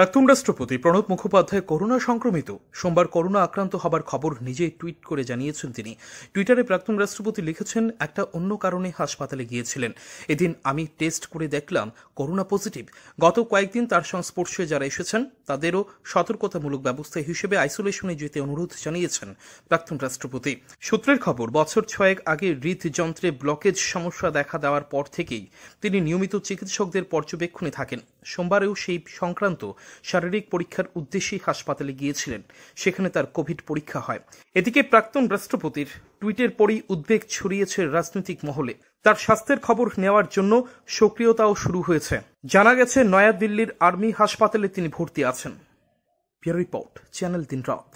প্রাক্তন রাষ্ট্রপতি প্রণব মুখোপাধ্যায় করোনা সংক্রমিত সোমবার করোনা আক্রান্ত হবার খবর নিজেই টুইট করে জানিয়েছেন তিনি টুইটারে প্রাক্তন রাষ্ট্রপতি লিখেছেন একটা অন্য কারণে হাসপাতালে গিয়েছিলেন এদিন আমি টেস্ট করে দেখলাম করোনা পজিটিভ গত কয়েকদিন তার সংস্পর্শে যারা এসেছেন তাদেরও সতর্কতামূলক ব্যবস্থা হিসেবে আইসোলেশনে যেতে অনুরোধ জানিয়েছেন প্রাক্তন রাষ্ট্রপতি সূত্রের খবর বছর ছয়েক আগে হৃদযন্ত্রে ব্লকেজ সমস্যা দেখা দেওয়ার পর থেকেই তিনি নিয়মিত চিকিৎসকদের পর্যবেক্ষণে থাকেন সোমবারেও সেই সংক্রান্ত শারীরিক পরীক্ষার উদ্দেশ্যে হাসপাতালে গিয়েছিলেন সেখানে তার কোভিড পরীক্ষা হয় এদিকে প্রাক্তন রাষ্ট্রপতির টুইটের পরেই উদ্বেগ ছড়িয়েছে রাজনৈতিক মহলে তার স্বাস্থ্যের খবর নেওয়ার জন্য সক্রিয়তাও শুরু হয়েছে জানা গেছে নয়াদিল্লির আর্মি হাসপাতালে তিনি ভর্তি আছেন রিপোর্ট চ্যানেল দিন রাত